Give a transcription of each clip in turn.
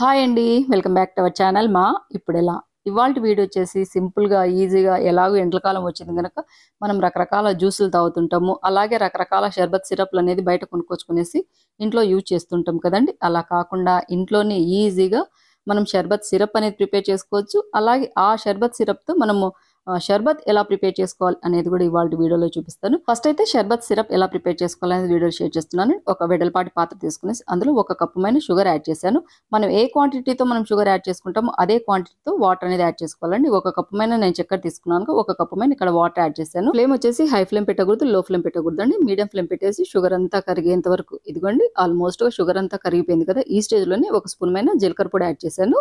hi అండి welcome back to our channel మా ఇప్పుడు ఎలా ఇవాళ వీడియో వచ్చేసి సింపుల్గా ఈజీగా ఎలాగో ఎండకాలం వచ్చింది కనుక మనం రకరకాల జ్యూసులు తాగుతుంటాము అలాగే రకరకాల షర్బత్ సిరప్లు అనేది బయట కొనుక్కొచ్చుకునేసి ఇంట్లో యూజ్ చేస్తుంటాం కదండి అలా కాకుండా ఇంట్లోనే ఈజీగా మనం షర్బత్ సిరప్ అనేది ప్రిపేర్ చేసుకోవచ్చు అలాగే ఆ షర్బత్ సిరప్తో మనము షర్బత్ ఎలా ప్రిపేర్ చేసుకోవాలి అనేది కూడా ఇవాళ వీడియోలో చూపిస్తాను ఫస్ట్ అయితే షర్బత్ సిరప్ ఎలా ప్రిపేర్ చేసుకోవాలి అనేది వీడియో షేర్ చేస్తున్నాను ఒక వెడల్పాటి పాత్ర తీసుకుని అందులో ఒక కప్పు మైన షుగర్ యాడ్ చేశాను మనం ఏ క్వాంటిటీతో మనం షుగర్ యాడ్ చేసుకుంటామో అదే క్వాంటిటీతో వాటర్ అనేది యాడ్ చేసుకోవాలండి ఒక కప్పు మైన నేను చక్కెర తీసుకున్నాను ఒక కప్పు మైన ఇక్కడ వాటర్ యాడ్ చేశాను ఫ్లేమ్ వచ్చేసి హై ఫ్లేమ్ పెట్టకూడదు లో ఫ్లేమ్ పెట్టకూడదు అండి మీడియం ఫ్లేమ్ పెట్టేసి షుగర్ అంతా కరిగేంత వరకు ఇదిగోండి ఆల్మోస్ట్ షుగర్ అంతా కరిగిపోయింది కదా ఈ స్టేజ్లోనే ఒక స్పూన్ మైన జీలకర్ర పొడి యాడ్ చేశాను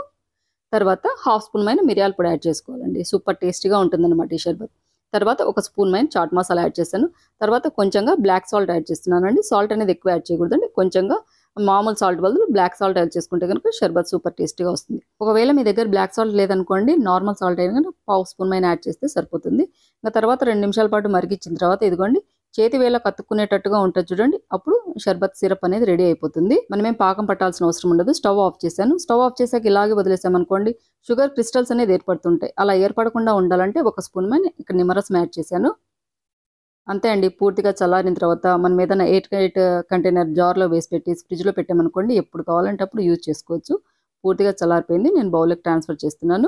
తర్వాత హాఫ్ స్పూన్ మైన మిరియాల పొడి యాడ్ చేసుకోవాలండి సూపర్ టేస్టీగా ఉంటుందన్నమాట ఈ షర్బత్ తర్వాత ఒక స్పూన్ మైన చాట్ మసాలా యాడ్ చేశాను తర్వాత కొంచెంగా బ్లాక్ సాల్ట్ యాడ్ చేస్తున్నానండి సాల్ట్ అనేది ఎక్కువ యాడ్ చేయకూడదండి కొంచెంగా మామూలు సాల్ట్ బదులు బ్లాక్ సాల్ట్ యాడ్ చేసుకుంటే కనుక షర్బత్ సూపర్ టేస్టీగా వస్తుంది ఒకవేళ మీ దగ్గర బ్లాక్ సాల్ట్ లేదనుకోండి నార్మల్ సాల్ట్ అయినా కానీ పావు స్పూన్ పైన యాడ్ చేస్తే సరిపోతుంది ఇంకా తర్వాత రెండు నిమిషాల పాటు మరిగించిన తర్వాత ఇదిగోండి చేతి వేళ కత్తుకునేటట్టుగా ఉంటుంది చూడండి అప్పుడు షర్బత్ సిరప్ అనేది రెడీ అయిపోతుంది మనమేం పాకం పట్టాల్సిన అవసరం ఉండదు స్టవ్ ఆఫ్ చేశాను స్టవ్ ఆఫ్ చేశాక ఇలాగే అనుకోండి షుగర్ క్రిస్టల్స్ అనేది ఏర్పడుతుంటాయి అలా ఏర్పడకుండా ఉండాలంటే ఒక స్పూన్ మీద ఇక్కడ నిమ్మరసం యాడ్ చేశాను అంతే అండి పూర్తిగా చల్లారిన తర్వాత మనం ఏదైనా ఎయిట్ ఎయిట్ కంటైనర్ జార్లో వేసి పెట్టి ఫ్రిడ్జ్లో పెట్టామనుకోండి ఎప్పుడు కావాలంటే అప్పుడు యూజ్ చేసుకోవచ్చు పూర్తిగా చల్లారిపోయింది నేను బౌల్కి ట్రాన్స్ఫర్ చేస్తున్నాను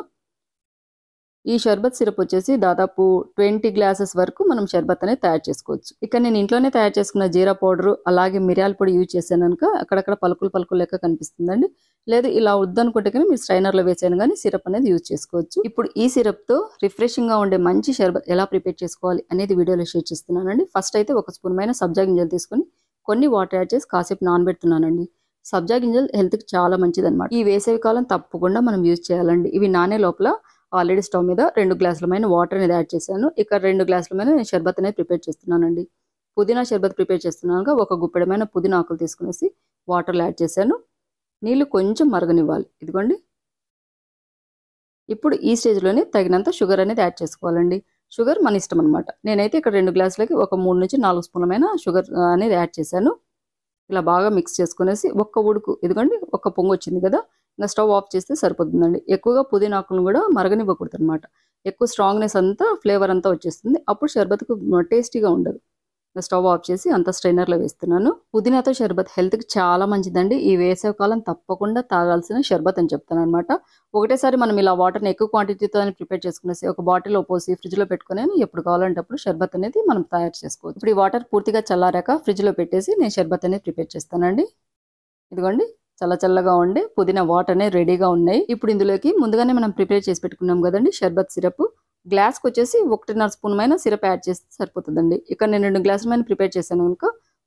ఈ షర్బత్ సిరప్ వచ్చేసి దాదాపు ట్వంటీ గ్లాసెస్ వరకు మనం షర్బత్ అనేది తయారు చేసుకోవచ్చు ఇక్కడ నేను ఇంట్లోనే తయారు చేసుకున్న జీరా పౌడర్ అలాగే మిరియాల పొడి యూజ్ చేశాను కనుక అక్కడక్కడ పలుకులు పలుకులు లెక్క కనిపిస్తుందండి లేదు ఇలా వద్దనుకుంటే కానీ మీరు స్ట్రైనర్లో వేసాను కానీ సిరప్ అనేది యూజ్ చేసుకోవచ్చు ఇప్పుడు ఈ సిరప్తో రిఫ్రెషింగ్గా ఉండే మంచి షర్బత్ ఎలా ప్రిపేర్ చేసుకోవాలి అనేది వీడియోలో షేర్ చేస్తున్నానండి ఫస్ట్ అయితే ఒక స్పూన్ పైన సబ్జా గింజలు తీసుకొని కొన్ని వాటర్ యాడ్ చేసి కాసేపు నానబెడుతున్నానండి సబ్జా గింజలు హెల్త్కి చాలా అనమాట ఈ వేసవి కాలం తప్పకుండా మనం యూజ్ చేయాలండి ఇవి నానే లోపల ఆల్రెడీ స్టవ్ మీద రెండు గ్లాసుల మీద వాటర్ అనేది యాడ్ చేశాను ఇక్కడ రెండు గ్లాసుల మీద నేను షర్బత్ అనేది ప్రిపేర్ చేస్తున్నానండి పుదీనా షర్బత్ ప్రిపేర్ చేస్తున్నాను ఒక గుప్పెడమైన పుదీనా ఆకులు తీసుకునేసి వాటర్లో యాడ్ చేశాను నీళ్ళు కొంచెం మరగనివ్వాలి ఇదిగోండి ఇప్పుడు ఈ స్టేజ్లోనే తగినంత షుగర్ అనేది యాడ్ చేసుకోవాలండి షుగర్ మన ఇష్టం అనమాట నేనైతే ఇక్కడ రెండు గ్లాసులకి ఒక మూడు నుంచి నాలుగు స్పూన్లమైన షుగర్ అనేది యాడ్ చేశాను ఇలా బాగా మిక్స్ చేసుకునేసి ఒక్క ఉడుకు ఇదిగోండి ఒక్క పొంగు వచ్చింది కదా ఇంకా స్టవ్ ఆఫ్ చేస్తే సరిపోతుందండి ఎక్కువగా పుదీనాకును కూడా మరగనివ్వకూడదు అనమాట ఎక్కువ స్ట్రాంగ్నెస్ అంతా ఫ్లేవర్ అంతా వచ్చేస్తుంది అప్పుడు షర్బత్కు టేస్టీగా ఉండదు స్టవ్ ఆఫ్ చేసి అంత స్ట్రైనర్లో వేస్తున్నాను పుదీనాతో షర్బత్ హెల్త్కి చాలా మంచిదండి ఈ వేసవికాలం తప్పకుండా తాగాల్సిన షర్బత్ అని చెప్తాను అనమాట ఒకటేసారి మనం ఇలా వాటర్ని ఎక్కువ క్వాంటిటీతో ప్రిపేర్ చేసుకునేసి ఒక బాటిల్లో పోసి ఫ్రిడ్జ్లో పెట్టుకునే ఎప్పుడు కావాలంటే అప్పుడు షర్బత్ అనేది మనం తయారు చేసుకోవచ్చు ఇప్పుడు ఈ వాటర్ పూర్తిగా చల్లారాక ఫ్రిడ్జ్లో పెట్టేసి నేను షర్బత్ అనేది ప్రిపేర్ చేస్తానండి ఇదిగోండి చల్ల చల్లగా ఉండే పుదీనా వాటర్ అనేది రెడీగా ఉన్నాయి ఇప్పుడు ఇందులోకి ముందుగానే మనం ప్రిపేర్ చేసి పెట్టుకున్నాం కదండి షర్బత్ సిరప్ గ్లాస్కి వచ్చేసి ఒకటిన్నర స్పూన్ మైన సిరప్ యాడ్ చేస్తే సరిపోతుందండి ఇక్కడ నేను రెండు గ్లాసుల మైన ప్రిపేర్ చేశాను కనుక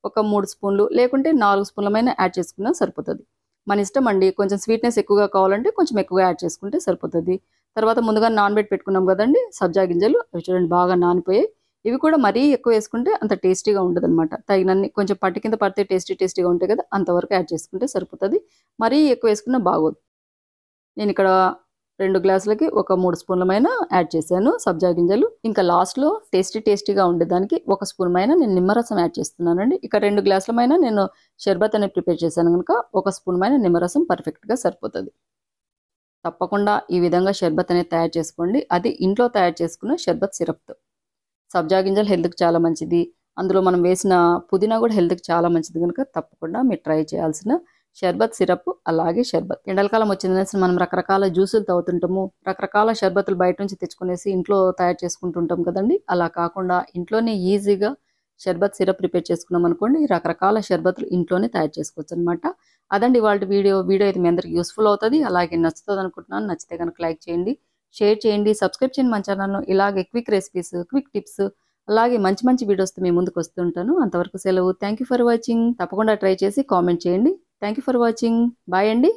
ఒక మూడు స్పూన్లు లేకుంటే నాలుగు స్పూన్ల యాడ్ చేసుకున్నా సరిపోతుంది మన ఇష్టం అండి కొంచెం స్వీట్నెస్ ఎక్కువగా కావాలంటే కొంచెం ఎక్కువగా యాడ్ చేసుకుంటే సరిపోతుంది తర్వాత ముందుగా నానబెట్టి పెట్టుకున్నాం కదండి సబ్జా గింజలు అవి చూడండి బాగా నానిపోయాయి ఇవి కూడా మరీ ఎక్కువ వేసుకుంటే అంత టేస్టీగా ఉండదు అనమాట తగినన్ని కొంచెం పట్టు కింద పడితే టేస్టీ టేస్టీగా ఉంటాయి కదా అంతవరకు యాడ్ చేసుకుంటే సరిపోతుంది మరీ ఎక్కువ వేసుకున్నా బాగోదు నేను ఇక్కడ రెండు గ్లాసులకి ఒక మూడు స్పూన్లమైన యాడ్ చేశాను సబ్జా గింజలు ఇంకా లాస్ట్లో టేస్టీ టేస్టీగా ఉండేదానికి ఒక స్పూన్ నేను నిమ్మరసం యాడ్ చేస్తున్నానండి ఇక రెండు గ్లాసులమైన నేను షర్బత్ అనేది ప్రిపేర్ చేశాను కనుక ఒక స్పూన్ మైన నిమ్మరసం పర్ఫెక్ట్గా సరిపోతుంది తప్పకుండా ఈ విధంగా షర్బత్ అనేది తయారు చేసుకోండి అది ఇంట్లో తయారు చేసుకున్న షర్బత్ సిరప్తో సబ్జా గింజలు హెల్త్కి చాలా మంచిది అందులో మనం వేసిన పుదీనా కూడా హెల్త్కి చాలా మంచిది కనుక తప్పకుండా మీరు ట్రై చేయాల్సిన షర్బత్ సిరప్ అలాగే షర్బత్ ఎండాకాలం వచ్చిందనేసి మనం రకరకాల జ్యూసులు తాగుతుంటాము రకరకాల షర్బత్లు బయట నుంచి తెచ్చుకునేసి ఇంట్లో తయారు చేసుకుంటుంటాం కదండి అలా కాకుండా ఇంట్లోనే ఈజీగా షర్బత్ సిరప్ ప్రిపేర్ చేసుకున్నాం అనుకోండి రకరకాల షర్బత్లు ఇంట్లోనే తయారు చేసుకోవచ్చు అనమాట అదండి వాళ్ళ వీడియో వీడియో అయితే మీ అందరికి యూస్ఫుల్ అవుతుంది అలాగే నచ్చుతుంది అనుకుంటున్నాను నచ్చితే కనుక లైక్ చేయండి షేర్ చేయండి సబ్స్క్రైబ్ చేయండి మా ఛానల్ను ఇలాగే క్విక్ రెసిపీస్ క్విక్ టిప్స్ అలాగే మంచి మంచి వీడియోస్తో మేము ముందుకు వస్తుంటాను అంతవరకు సెలవు థ్యాంక్ ఫర్ వాచింగ్ తప్పకుండా ట్రై చేసి కామెంట్ చేయండి థ్యాంక్ ఫర్ వాచింగ్ బాయ్ అండి